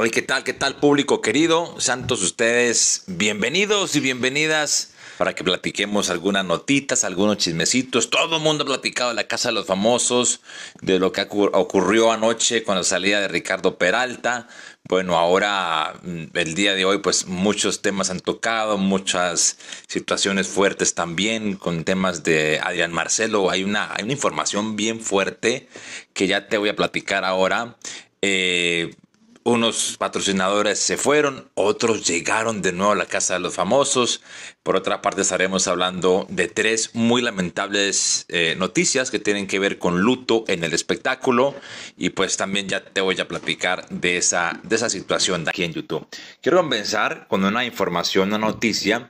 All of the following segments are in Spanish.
Oye, ¿qué tal? ¿Qué tal, público querido? Santos ustedes, bienvenidos y bienvenidas para que platiquemos algunas notitas, algunos chismecitos. Todo el mundo ha platicado de la Casa de los Famosos, de lo que ocurrió anoche con la salida de Ricardo Peralta. Bueno, ahora, mm, el día de hoy, pues muchos temas han tocado, muchas situaciones fuertes también con temas de Adrián Marcelo. Hay una, hay una información bien fuerte que ya te voy a platicar ahora. Eh, unos patrocinadores se fueron, otros llegaron de nuevo a la casa de los famosos. Por otra parte, estaremos hablando de tres muy lamentables eh, noticias que tienen que ver con luto en el espectáculo. Y pues también ya te voy a platicar de esa, de esa situación de aquí en YouTube. Quiero comenzar con una información, una noticia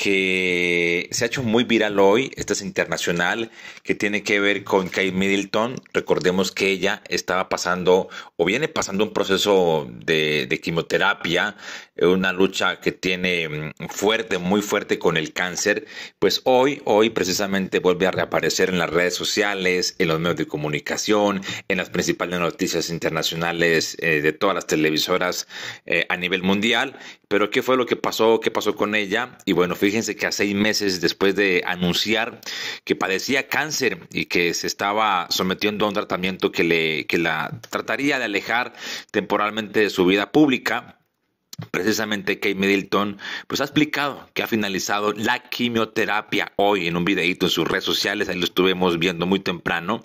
que se ha hecho muy viral hoy, esta es internacional, que tiene que ver con Kate Middleton. Recordemos que ella estaba pasando o viene pasando un proceso de, quimioterapia, una lucha que tiene mm, fuerte, muy fuerte con el cáncer. Pues hoy, hoy precisamente vuelve a reaparecer en las redes sociales, en los medios de comunicación, en las principales noticias internacionales eh, de todas las televisoras eh, a nivel mundial. Pero ¿qué fue lo que pasó? ¿Qué pasó con ella? Y bueno, fíjate Fíjense que a seis meses después de anunciar que padecía cáncer y que se estaba sometiendo a un tratamiento que, le, que la trataría de alejar temporalmente de su vida pública, Precisamente Kate Middleton pues ha explicado que ha finalizado la quimioterapia hoy en un videito en sus redes sociales, ahí lo estuvimos viendo muy temprano.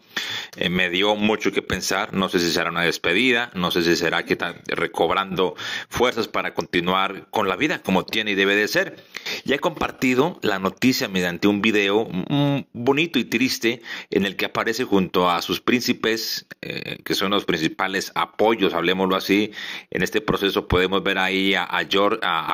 Eh, me dio mucho que pensar, no sé si será una despedida, no sé si será que está recobrando fuerzas para continuar con la vida como tiene y debe de ser. Ya he compartido la noticia mediante un video mm, bonito y triste en el que aparece junto a sus príncipes, eh, que son los principales apoyos, hablemoslo así, en este proceso podemos ver ahí a,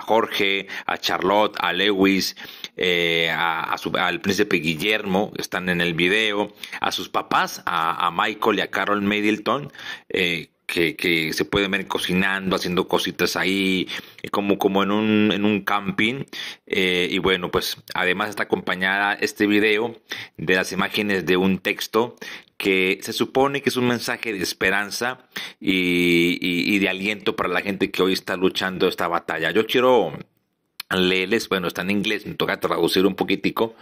Jorge, a Charlotte, a Lewis, eh, a, al príncipe Guillermo, que están en el video, a sus papás, a, Michael y a Carol Middleton, eh, que, se pueden ver cocinando, haciendo cositas ahí, como, como en, un, en un camping. Eh, y bueno, pues además está acompañada este video de las imágenes de un texto que se supone que es un mensaje de esperanza y de aliento para la gente que hoy está luchando esta batalla. Yo quiero Leeles, bueno, está en inglés, me toca traducir un poquitico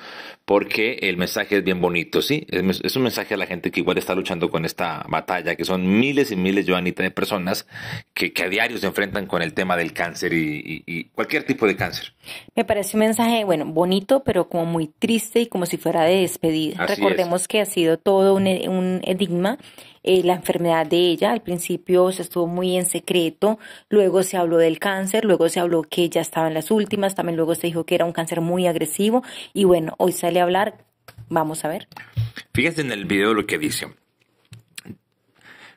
porque el mensaje es bien bonito, ¿sí? Es, un mensaje a la gente que igual está luchando con esta batalla, que son miles y miles, Joanita, de personas que, a diario se enfrentan con el tema del cáncer y, cualquier tipo de cáncer. Me parece un mensaje, bueno, bonito, pero como muy triste y como si fuera de despedida. Recordemos que ha sido todo un, un enigma eh, la enfermedad de ella. Al principio se estuvo muy en secreto, luego se habló del cáncer, luego se habló que ella estaba en las últimas, también luego se dijo que era un cáncer muy agresivo y bueno, hoy sale a hablar, vamos a ver. Fíjense en el video lo que dice.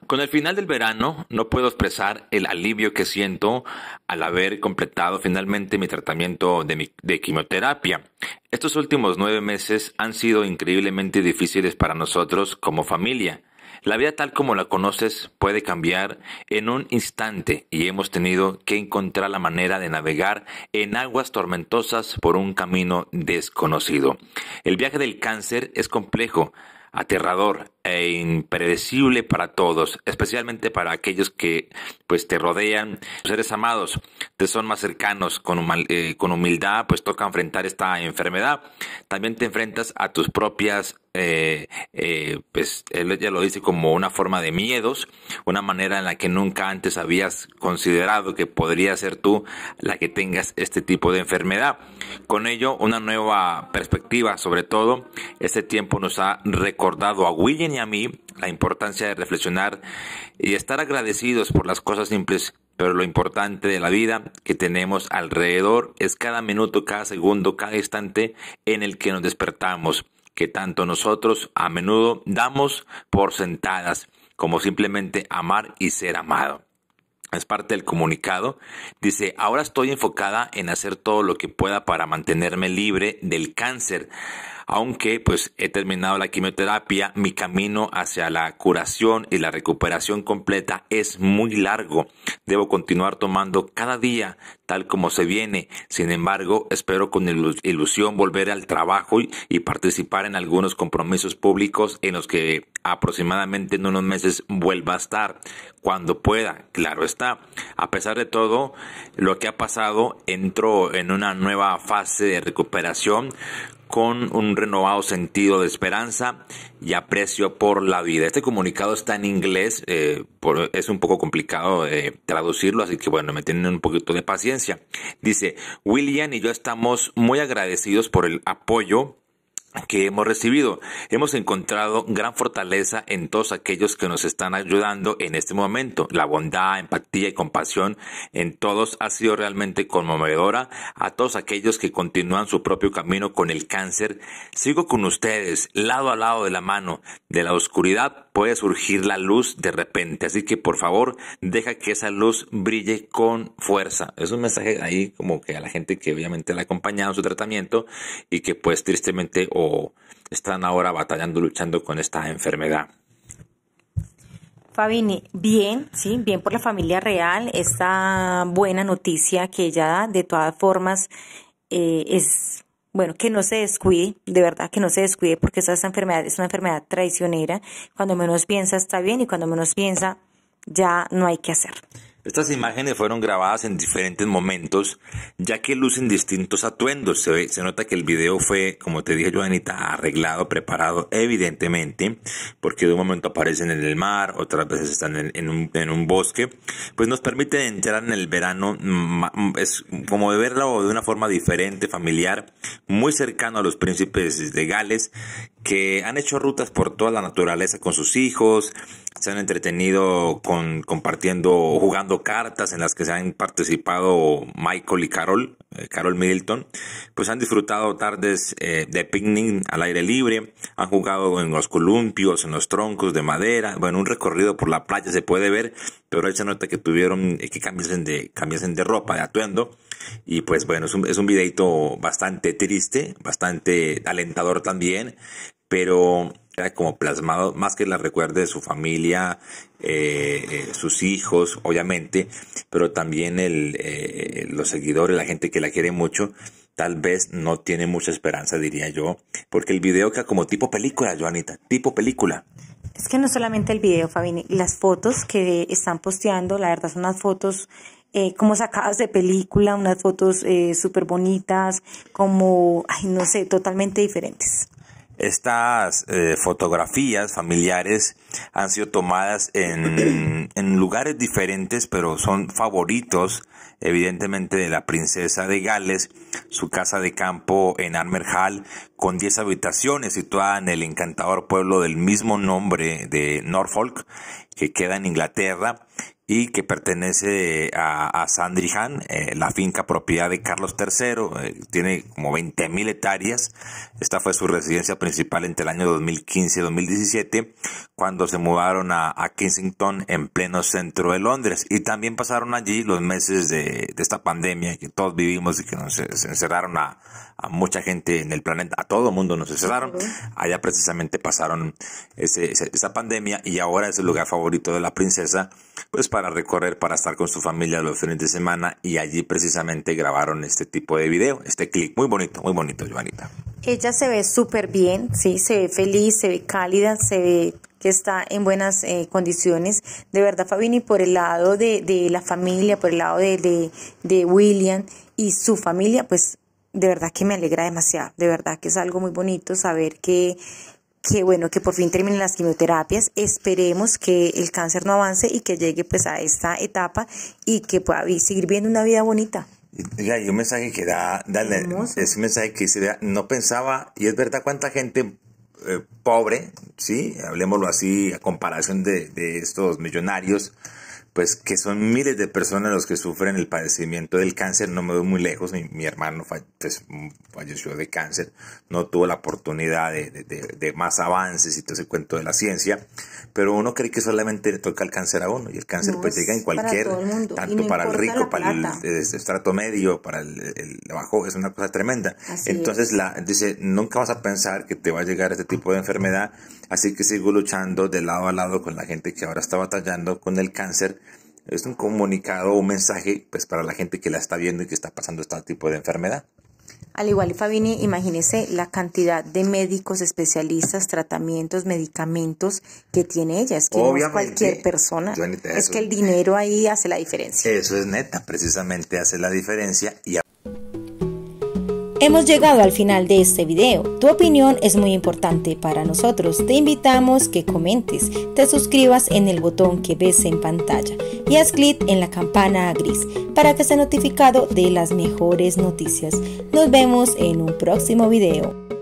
Con el final del verano no puedo expresar el alivio que siento al haber completado finalmente mi tratamiento de, mi, de, quimioterapia. Estos últimos nueve meses han sido increíblemente difíciles para nosotros como familia. La vida tal como la conoces puede cambiar en un instante y hemos tenido que encontrar la manera de navegar en aguas tormentosas por un camino desconocido. El viaje del cáncer es complejo, aterrador e impredecible para todos, especialmente para aquellos que pues te rodean, Los seres amados, te son más cercanos, con, eh, humildad pues toca enfrentar esta enfermedad. También te enfrentas a tus propias eh, eh, pues él ya lo dice como una forma de miedos, una manera en la que nunca antes habías considerado que podría ser tú la que tengas este tipo de enfermedad. Con ello, una nueva perspectiva, sobre todo, este tiempo nos ha recordado a William y a mí la importancia de reflexionar y estar agradecidos por las cosas simples pero lo importante de la vida que tenemos alrededor es cada minuto, cada segundo, cada instante en el que nos despertamos que tanto nosotros a menudo damos por sentadas, como simplemente amar y ser amado. Es parte del comunicado. Dice, ahora estoy enfocada en hacer todo lo que pueda para mantenerme libre del cáncer aunque pues he terminado la quimioterapia, mi camino hacia la curación y la recuperación completa es muy largo. Debo continuar tomando cada día tal como se viene. Sin embargo, espero con ilusión volver al trabajo y, participar en algunos compromisos públicos en los que aproximadamente en unos meses vuelva a estar, cuando pueda, claro está. A pesar de todo lo que ha pasado, entro en una nueva fase de recuperación con un renovado sentido de esperanza y aprecio por la vida. Este comunicado está en inglés, eh, es un poco complicado de traducirlo, así que bueno, me tienen un poquito de paciencia. Dice, William y yo estamos muy agradecidos por el apoyo que hemos recibido. Hemos encontrado gran fortaleza en todos aquellos que nos están ayudando en este momento. La bondad, empatía y compasión en todos ha sido realmente conmovedora. A todos aquellos que continúan su propio camino con el cáncer, sigo con ustedes, lado a lado de la mano, de la oscuridad puede surgir la luz de repente. Así que por favor, deja que esa luz brille con fuerza. Es un mensaje ahí como que a la gente que obviamente la ha acompañado en su tratamiento y que pues tristemente o están ahora batallando, luchando con esta enfermedad. Fabini, bien, sí, bien por la familia real, esta buena noticia que ella da, de todas formas, eh, es bueno, que no se descuide, de verdad que no se descuide, porque esa enfermedad es una enfermedad traicionera. Cuando menos piensa está bien y cuando menos piensa ya no hay que hacer. Estas imágenes fueron grabadas en diferentes momentos, ya que lucen distintos atuendos. Se, ve, se nota que el video fue, como te dije Joanita, arreglado, preparado, evidentemente, porque de un momento aparecen en el mar, otras veces están en, un, bosque. Pues nos permite entrar en el verano, es como de verlo de una forma diferente, familiar, muy cercano a los príncipes de Gales, que han hecho rutas por toda la naturaleza con sus hijos, se han entretenido con, compartiendo, jugando cartas en las que se han participado Michael y Carol, eh, Carol Middleton, pues han disfrutado tardes eh, de picnic al aire libre, han jugado en los columpios, en los troncos de madera, bueno, un recorrido por la playa se puede ver, pero ahí se nota que tuvieron eh, que cambiarse de, de ropa, de atuendo, y pues bueno, es un, videito bastante triste, bastante alentador también, pero como plasmado, más que la recuerde de su familia, eh, eh, sus hijos, obviamente, pero también el, eh, los seguidores, la gente que la quiere mucho, tal vez no tiene mucha esperanza, diría yo, porque el video queda como tipo película, Joanita, tipo película. Es que no solamente el video, Fabini, las fotos que están posteando, la verdad son unas fotos eh, como sacadas de película, unas fotos eh, súper bonitas, como, ay, no sé, totalmente diferentes. Estas eh, fotografías familiares han sido tomadas en, en, lugares diferentes, pero son favoritos, evidentemente, de la princesa de Gales, su casa de campo en Armerhall, con 10 habitaciones, situada en el encantador pueblo del mismo nombre de Norfolk, que queda en Inglaterra y que pertenece eh, a, a Han, eh, la finca propiedad de Carlos III, eh, tiene como mil hectáreas. Esta fue su residencia principal entre el año 2015 y 2017, cuando se mudaron a, Kensington en pleno centro de Londres. Y también pasaron allí los meses de, esta pandemia que todos vivimos y que nos encerraron a, a mucha gente en el planeta, a todo el mundo nos cerraron Allá precisamente pasaron ese, esa pandemia y ahora es el lugar favorito de la princesa, pues para recorrer, para estar con su familia los fines de semana y allí precisamente grabaron este tipo de video, este clip. Muy bonito, muy bonito, Giovanita. Ella se ve súper bien, sí, se ve feliz, se ve cálida, se ve que está en buenas eh, condiciones. De verdad, Fabini, por el lado de, la familia, por el lado de William y su familia, pues de verdad que me alegra demasiado, de verdad que es algo muy bonito saber que, que bueno, que por fin terminen las quimioterapias, esperemos que el cáncer no avance y que llegue pues a esta etapa y que pueda seguir viendo una vida bonita. Y hay un mensaje que da, dale, mensaje que no pensaba, y es verdad cuánta gente eh, pobre, ¿sí? Hablemoslo así, a comparación de, de estos millonarios, pues que son miles de personas los que sufren el padecimiento del cáncer. No me voy muy lejos, mi, hermano pues, falleció de cáncer, no tuvo la oportunidad de, más avances y todo ese cuento de la ciencia, pero uno cree que solamente le toca el cáncer a uno y el cáncer pues llega en cualquier, tanto para el rico, para el, estrato medio, para el, bajo, es una cosa tremenda. Entonces la, dice, nunca vas a pensar que te va a llegar este tipo de enfermedad, así que sigo luchando de lado a lado con la gente que ahora está batallando con el cáncer es un comunicado, un mensaje pues, para la gente que la está viendo y que está pasando este tipo de enfermedad. Al igual, que Fabini, imagínese la cantidad de médicos, especialistas, tratamientos, medicamentos que tiene ella. Es que cualquier persona. Es que el dinero ahí hace la diferencia. Eso es neta, precisamente hace la diferencia. Y Hemos llegado al final de este video. Tu opinión es muy importante para nosotros. Te invitamos que comentes, te suscribas en el botón que ves en pantalla y haz clic en la campana gris para que seas notificado de las mejores noticias. Nos vemos en un próximo video.